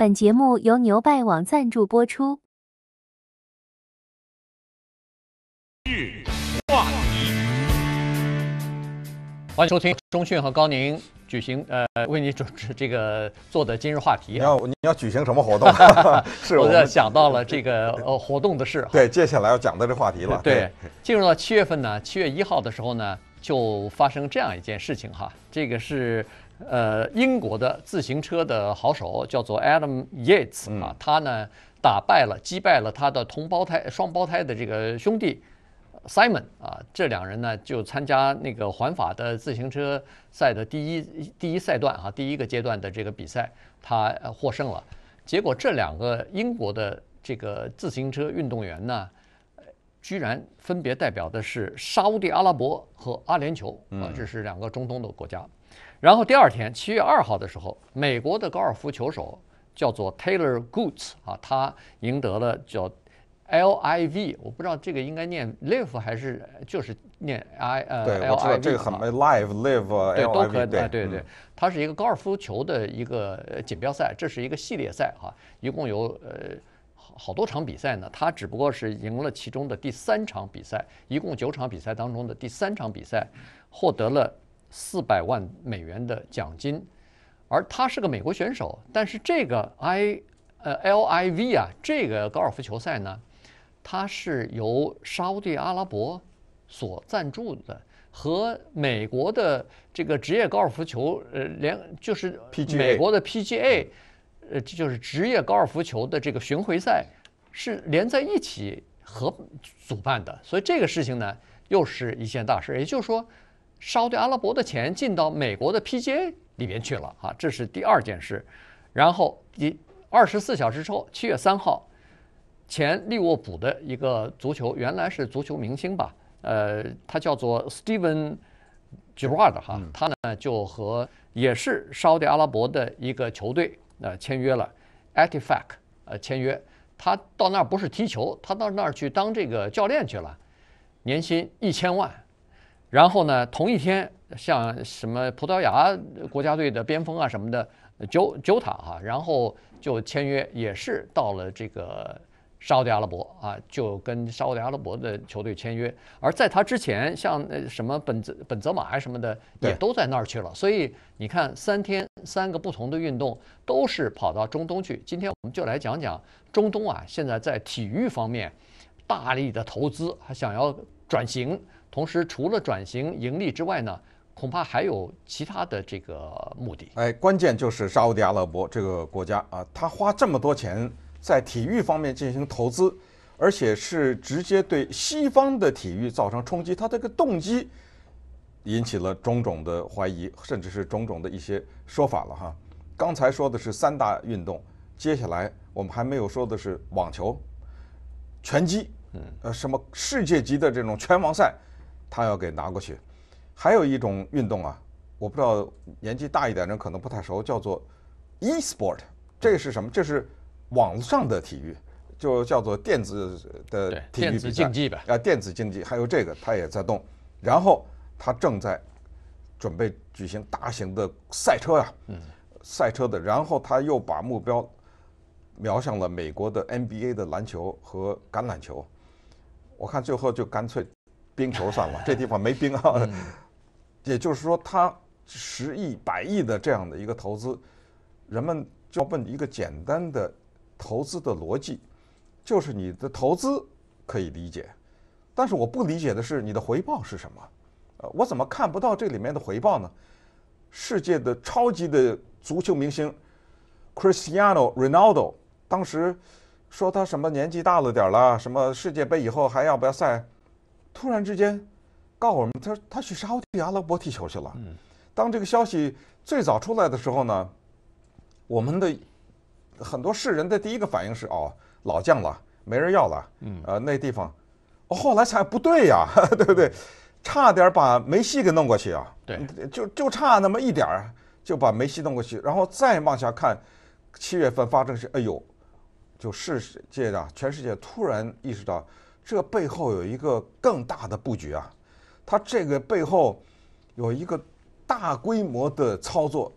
本节目由牛拜网赞助播出。今日话题，欢迎收听中讯和高宁举行呃，为你主持这个做的今日话题。你要你要举行什么活动？是我在想到了这个 呃活动的事。对，接下来要讲的这话题了。对，进入到七月份呢，七月一号的时候呢，就发生这样一件事情哈，这个是。呃，英国的自行车的好手叫做 Adam Yates 啊，他呢打败了击败了他的同胞胎双胞胎的这个兄弟 Simon 啊，这两人呢就参加那个环法的自行车赛的第一第一赛段啊，第一个阶段的这个比赛，他获胜了。结果这两个英国的这个自行车运动员呢，居然分别代表的是沙地阿拉伯和阿联酋啊，这是两个中东的国家。然后第二天，七月二号的时候，美国的高尔夫球手叫做 Taylor Goots 啊，他赢得了叫 LIV，我不知道这个应该念 Live 还是就是念 I 呃 LIV 对，我知道这个很没 Live，Live 对都可以对对对，它是一个高尔夫球的一个锦标赛，这是一个系列赛啊，一共有呃好多场比赛呢，他只不过是赢了其中的第三场比赛，一共九场比赛当中的第三场比赛获得了。四百万美元的奖金，而他是个美国选手。但是这个 I 呃 LIV 啊，这个高尔夫球赛呢，它是由沙地阿拉伯所赞助的，和美国的这个职业高尔夫球呃联就是美国的 PGA 呃就是职业高尔夫球的这个巡回赛是连在一起合主办的。所以这个事情呢，又是一件大事也就是说。沙特阿拉伯的钱进到美国的 PGA 里面去了啊，这是第二件事。然后第二十四小时之后，七月三号，前利沃浦的一个足球，原来是足球明星吧，呃，他叫做 Steven Gerrard 哈，他呢就和也是沙特阿拉伯的一个球队呃签约了 Atifac 呃签约，他到那儿不是踢球，他到那儿去当这个教练去了，年薪一千万。然后呢，同一天，像什么葡萄牙国家队的边锋啊什么的，久久塔哈，然后就签约，也是到了这个沙特阿拉伯啊，就跟沙特阿拉伯的球队签约。而在他之前，像什么本泽本泽马啊什么的，也都在那儿去了。所以你看，三天三个不同的运动，都是跑到中东去。今天我们就来讲讲中东啊，现在在体育方面大力的投资，还想要转型。同时，除了转型盈利之外呢，恐怕还有其他的这个目的。哎，关键就是沙特阿拉伯这个国家啊，他花这么多钱在体育方面进行投资，而且是直接对西方的体育造成冲击，他这个动机引起了种种的怀疑，甚至是种种的一些说法了哈。刚才说的是三大运动，接下来我们还没有说的是网球、拳击，嗯，呃，什么世界级的这种拳王赛。他要给拿过去，还有一种运动啊，我不知道年纪大一点人可能不太熟，叫做 e-sport，这是什么？这是网上的体育，就叫做电子的体育电子竞技吧？啊，电子竞技。还有这个他也在动，然后他正在准备举行大型的赛车呀，嗯，赛车的。然后他又把目标瞄向了美国的 NBA 的篮球和橄榄球，我看最后就干脆。冰球算了，这地方没冰啊。也就是说，他十亿、百亿的这样的一个投资，人们就要问一个简单的投资的逻辑，就是你的投资可以理解，但是我不理解的是你的回报是什么？呃，我怎么看不到这里面的回报呢？世界的超级的足球明星 Cristiano Ronaldo 当时说他什么年纪大了点儿了，什么世界杯以后还要不要赛？突然之间，告诉我们，他他去沙特、阿拉伯踢球去了。当这个消息最早出来的时候呢，我们的很多世人的第一个反应是：哦，老将了，没人要了。呃，那地方，我后来才不对呀，对不对？差点把梅西给弄过去啊！对，就就差那么一点儿就把梅西弄过去。然后再往下看，七月份发生些，哎呦，就世界啊，全世界突然意识到。这背后有一个更大的布局啊！它这个背后有一个大规模的操作。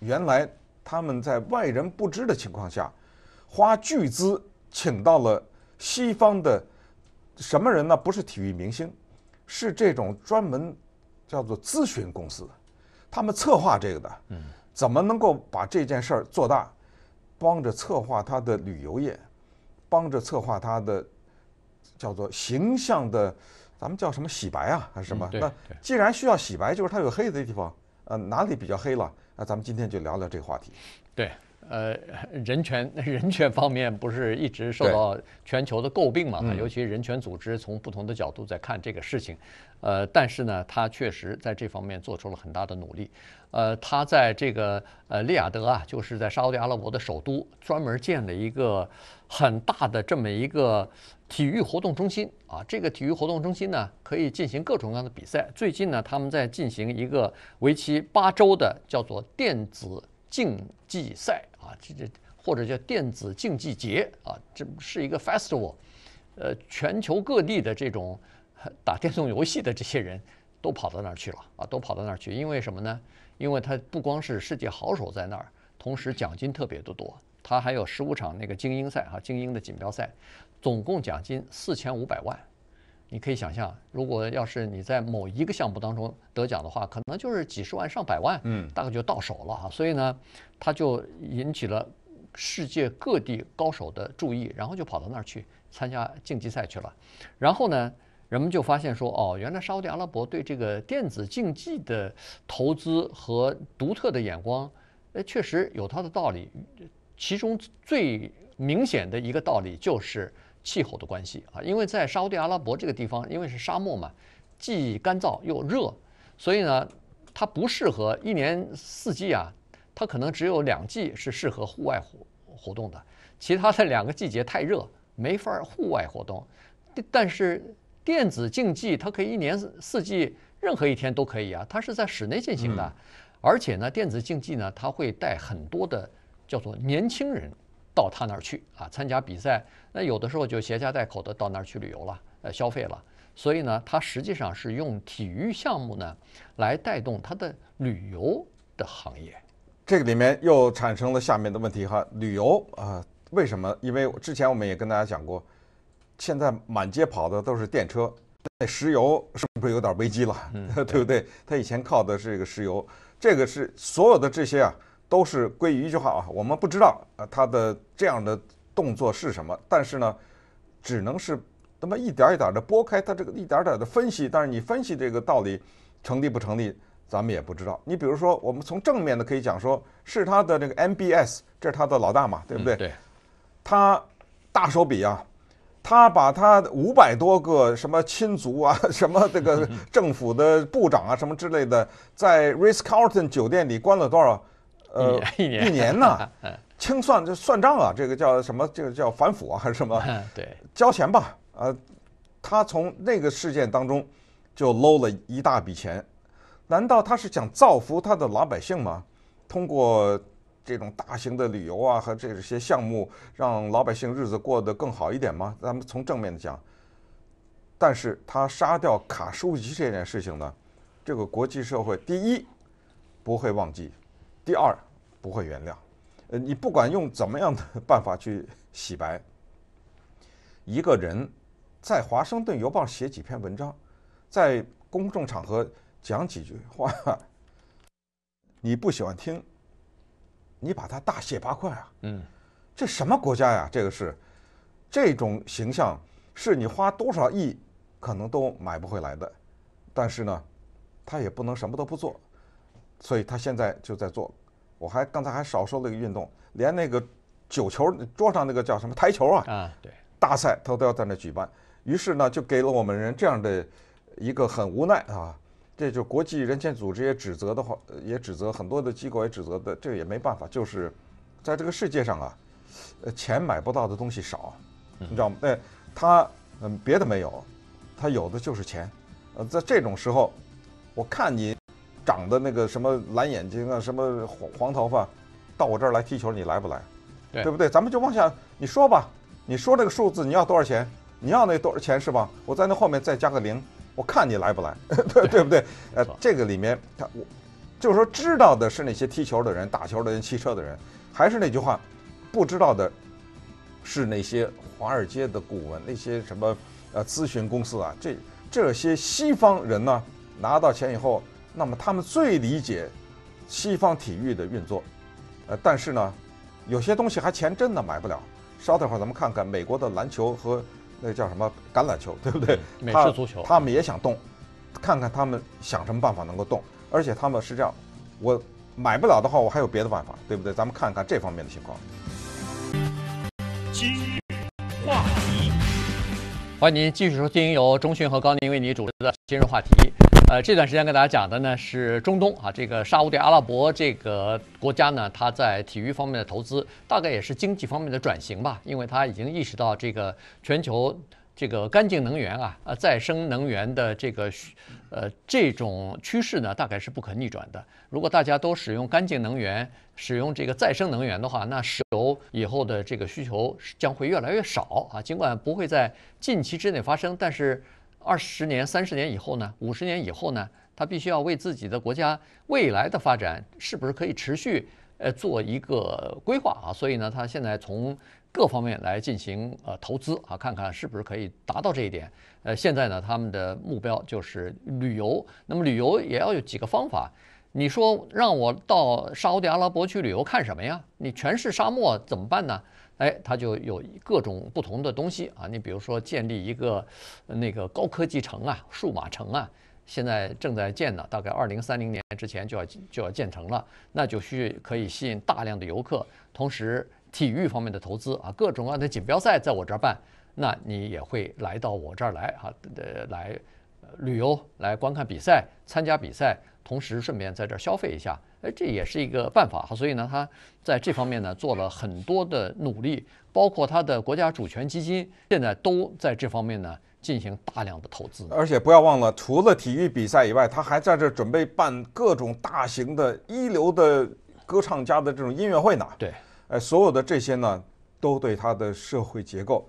原来他们在外人不知的情况下，花巨资请到了西方的什么人呢？不是体育明星，是这种专门叫做咨询公司他们策划这个的。嗯。怎么能够把这件事儿做大？帮着策划他的旅游业，帮着策划他的。叫做形象的，咱们叫什么洗白啊，还是什么？那既然需要洗白，就是它有黑的地方，呃，哪里比较黑了那咱们今天就聊聊这个话题。对。呃，人权 人权方面不是一直受到全球的诟病嘛？尤其人权组织从不同的角度在看这个事情。呃，但是呢，他确实在这方面做出了很大的努力。呃，他在这个呃利雅得啊，就是在沙特阿拉伯的首都，专门建了一个很大的这么一个体育活动中心啊。这个体育活动中心呢，可以进行各种各样的比赛。最近呢，他们在进行一个为期八周的叫做电子竞技赛。啊，这这或者叫电子竞技节啊，这是一个 festival，呃，全球各地的这种打电动游戏的这些人都跑到那儿去了啊，都跑到那儿去，因为什么呢？因为他不光是世界好手在那儿，同时奖金特别的多，他还有十五场那个精英赛啊，精英的锦标赛，总共奖金四千五百万。你可以想象，如果要是你在某一个项目当中得奖的话，可能就是几十万上百万，嗯，大概就到手了啊。所以呢，他就引起了世界各地高手的注意，然后就跑到那儿去参加竞技赛去了。然后呢，人们就发现说，哦，原来沙特阿拉伯对这个电子竞技的投资和独特的眼光，呃，确实有它的道理。其中最明显的一个道理就是。气候的关系啊，因为在沙地阿拉伯这个地方，因为是沙漠嘛，既干燥又热，所以呢，它不适合一年四季啊，它可能只有两季是适合户外活活动的，其他的两个季节太热，没法户外活动。但是电子竞技，它可以一年四季任何一天都可以啊，它是在室内进行的，而且呢，电子竞技呢，它会带很多的叫做年轻人。到他那儿去啊，参加比赛。那有的时候就携家带口的到那儿去旅游了，呃，消费了。所以呢，他实际上是用体育项目呢来带动他的旅游的行业。这个里面又产生了下面的问题哈，旅游啊，为什么？因为之前我们也跟大家讲过，现在满街跑的都是电车，那石油是不是有点危机了？对不对？他以前靠的是一个石油，这个是所有的这些啊。都是归于一句话啊，我们不知道啊他的这样的动作是什么，但是呢，只能是那么一点一点的拨开他这个一点点的分析，但是你分析这个道理成立不成立，咱们也不知道。你比如说，我们从正面的可以讲说是他的这个 MBS，这是他的老大嘛，对不对？对。他大手笔啊，他把他五百多个什么亲族啊，什么这个 政府的部长啊，什么之类的，在 r i s c a r l t o n 酒店里关了多少？呃，一年一年呢，清算就算账啊，这个叫什么？这个叫反腐啊，还是什么？对，交钱吧。呃，他从那个事件当中就搂了一大笔钱，难道他是想造福他的老百姓吗？通过这种大型的旅游啊和这些项目，让老百姓日子过得更好一点吗？咱们从正面讲，但是他杀掉卡舒吉这件事情呢，这个国际社会第一不会忘记，第二。不会原谅，呃，你不管用怎么样的办法去洗白，一个人在《华盛顿邮报》写几篇文章，在公众场合讲几句话，你不喜欢听，你把他大卸八块啊！嗯，这什么国家呀？这个是，这种形象是你花多少亿可能都买不回来的，但是呢，他也不能什么都不做，所以他现在就在做。我还刚才还少说了一个运动，连那个九球桌上那个叫什么台球啊，啊，对，大赛他都要在那举办，于是呢就给了我们人这样的一个很无奈啊，这就国际人权组织也指责的话，也指责很多的机构也指责的，这个也没办法，就是在这个世界上啊，呃，钱买不到的东西少，你知道吗？哎，他嗯别的没有，他有的就是钱，呃，在这种时候，我看你。长的那个什么蓝眼睛啊，什么黄黄头发，到我这儿来踢球，你来不来？对对不对？咱们就往下，你说吧，你说这个数字你要多少钱？你要那多少钱是吧？我在那后面再加个零，我看你来不来？对 对不对？呃，这个里面，他我就是说，知道的是那些踢球的人、打球的人、骑车的人，还是那句话，不知道的是那些华尔街的顾问、那些什么呃咨询公司啊，这这些西方人呢，拿到钱以后。那么他们最理解西方体育的运作，呃，但是呢，有些东西还钱真的买不了。稍等会儿咱们看看美国的篮球和那叫什么橄榄球，对不对？美式足球，他们也想动，看看他们想什么办法能够动。而且他们是这样，我买不了的话，我还有别的办法，对不对？咱们看看这方面的情况。今日话题，欢迎您继续收听由中讯和高宁为您主持的《今日话题》。呃，这段时间跟大家讲的呢是中东啊，这个沙地阿拉伯这个国家呢，它在体育方面的投资，大概也是经济方面的转型吧，因为它已经意识到这个全球这个干净能源啊，呃，再生能源的这个呃这种趋势呢，大概是不可逆转的。如果大家都使用干净能源，使用这个再生能源的话，那石油以后的这个需求将会越来越少啊。尽管不会在近期之内发生，但是。二十年、三十年以后呢？五十年以后呢？他必须要为自己的国家未来的发展是不是可以持续，呃，做一个规划啊？所以呢，他现在从各方面来进行呃投资啊，看看是不是可以达到这一点。呃，现在呢，他们的目标就是旅游。那么旅游也要有几个方法。你说让我到沙特阿拉伯去旅游，看什么呀？你全是沙漠，怎么办呢？哎，它就有各种不同的东西啊。你比如说，建立一个那个高科技城啊、数码城啊，现在正在建呢，大概二零三零年之前就要就要建成了。那就需可以吸引大量的游客，同时体育方面的投资啊，各种各样的锦标赛在我这儿办，那你也会来到我这儿来啊，呃，来旅游、来观看比赛、参加比赛。同时顺便在这儿消费一下，哎，这也是一个办法所以呢，他在这方面呢做了很多的努力，包括他的国家主权基金现在都在这方面呢进行大量的投资。而且不要忘了，除了体育比赛以外，他还在这儿准备办各种大型的一流的歌唱家的这种音乐会呢。对，哎，所有的这些呢都对他的社会结构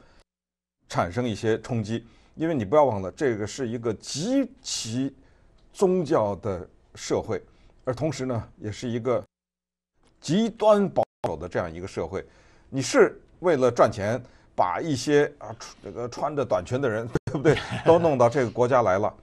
产生一些冲击，因为你不要忘了，这个是一个极其宗教的。社会，而同时呢，也是一个极端保守的这样一个社会。你是为了赚钱，把一些啊，这个穿着短裙的人，对不对，都弄到这个国家来了？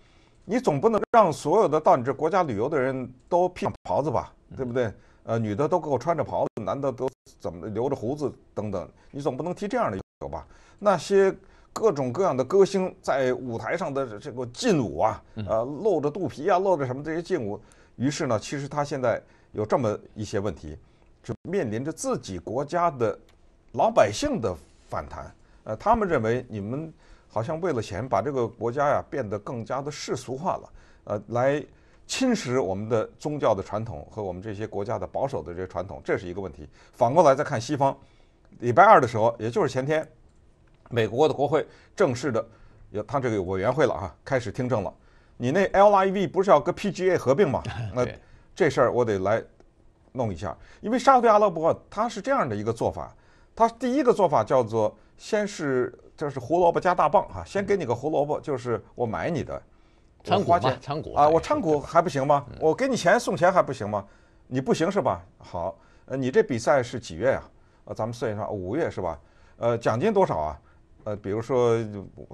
你总不能让所有的到你这国家旅游的人都披上袍子吧，对不对？呃，女的都给我穿着袍子，男的都怎么留着胡子等等，你总不能提这样的要求吧？那些。各种各样的歌星在舞台上的这个劲舞啊，呃，露着肚皮啊，露着什么这些劲舞。于是呢，其实他现在有这么一些问题，就面临着自己国家的老百姓的反弹。呃，他们认为你们好像为了钱把这个国家呀变得更加的世俗化了，呃，来侵蚀我们的宗教的传统和我们这些国家的保守的这些传统，这是一个问题。反过来再看西方，礼拜二的时候，也就是前天。美国的国会正式的有他这个委员会了哈，开始听证了。你那 LIV 不是要跟 PGA 合并吗？那这事儿我得来弄一下。因为沙特阿拉伯他是这样的一个做法，他第一个做法叫做先是这是胡萝卜加大棒哈，先给你个胡萝卜，就是我买你的，我花参股啊，我参股还不行吗？我给你钱送钱还不行吗？你不行是吧？好，呃，你这比赛是几月呀？呃，咱们算一算，五月是吧？呃，奖金多少啊？呃，比如说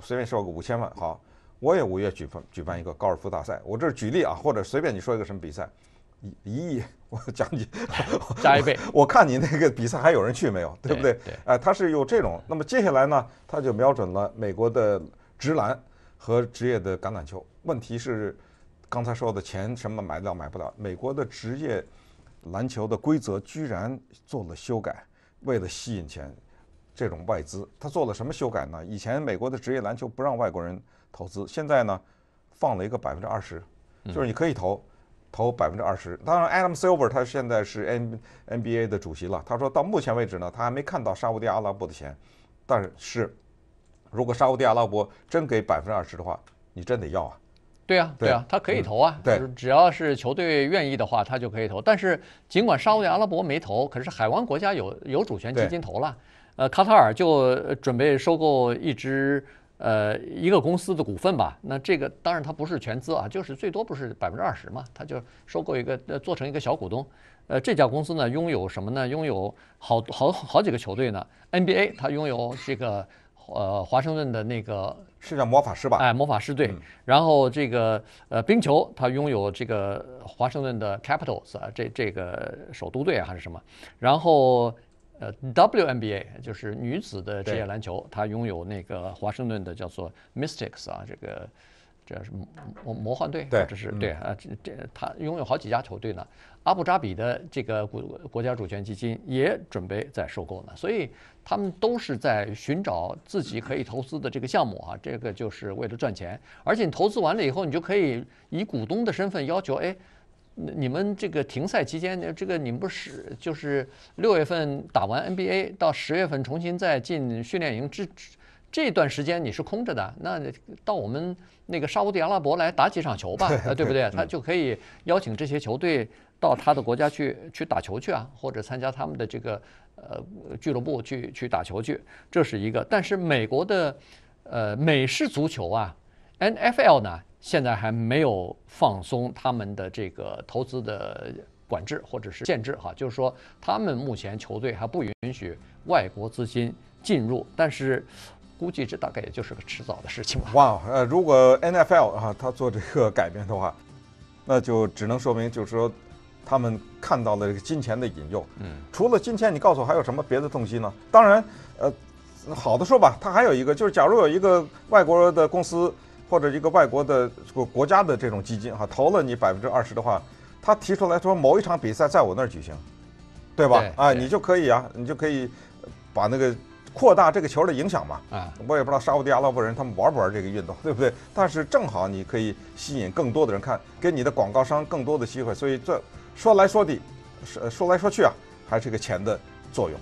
随便说个五千万好，我也五月举办举办一个高尔夫大赛，我这是举例啊，或者随便你说一个什么比赛，一亿 我奖金 加一倍，我看你那个比赛还有人去没有，对不对？对，哎，他是有这种，那么接下来呢，他就瞄准了美国的直男和职业的橄榄球。问题是刚才说的钱什么买得了买不了，美国的职业篮球的规则居然做了修改，为了吸引钱。这种外资他做了什么修改呢？以前美国的职业篮球不让外国人投资，现在呢，放了一个百分之二十，就是你可以投，投百分之二十。当然，Adam Silver 他现在是 N NBA 的主席了，他说到目前为止呢，他还没看到沙地阿拉伯的钱，但是，如果沙地阿拉伯真给百分之二十的话，你真得要啊。对啊，对啊，他可以投啊，对，只要是球队愿意的话，他就可以投。但是，尽管沙地阿拉伯没投，可是海湾国家有有主权基金投了。呃，卡塔尔就准备收购一支呃一个公司的股份吧。那这个当然它不是全资啊，就是最多不是百分之二十嘛，它就收购一个呃，做成一个小股东。呃，这家公司呢拥有什么呢？拥有好好好几个球队呢。NBA 它拥有这个呃华盛顿的那个是叫魔法师吧？哎，魔法师队。然后这个呃冰球它拥有这个华盛顿的 Capitals 啊，这这个首都队还是什么？然后。呃，WNBA 就是女子的职业篮球，她拥有那个华盛顿的叫做 Misticks 啊，这个这是魔幻队，这是对啊，这这它拥有好几家球队呢。阿布扎比的这个国国家主权基金也准备在收购呢，所以他们都是在寻找自己可以投资的这个项目啊，这个就是为了赚钱。而且你投资完了以后，你就可以以股东的身份要求哎。你们这个停赛期间，这个你们不是就是六月份打完 NBA，到十月份重新再进训练营之这段时间你是空着的。那到我们那个沙地阿拉伯来打几场球吧，啊，对不对？他就可以邀请这些球队到他的国家去去打球去啊，或者参加他们的这个呃俱乐部去去打球去，这是一个。但是美国的呃美式足球啊，NFL 呢？现在还没有放松他们的这个投资的管制或者是限制哈，就是说他们目前球队还不允许外国资金进入，但是估计这大概也就是个迟早的事情吧。哇，呃，如果 N F L 啊他做这个改变的话，那就只能说明就是说他们看到了这个金钱的引诱。嗯，除了金钱，你告诉我还有什么别的动机呢？当然，呃，好的说吧，他还有一个就是假如有一个外国的公司。或者一个外国的国国家的这种基金哈，投了你百分之二十的话，他提出来说某一场比赛在我那儿举行，对吧？啊，你就可以啊，你就可以把那个扩大这个球的影响嘛。啊，我也不知道沙乌拉阿拉伯人他们玩不玩这个运动，对不对？但是正好你可以吸引更多的人看，给你的广告商更多的机会。所以这说来说的说说来说去啊，还是个钱的作用。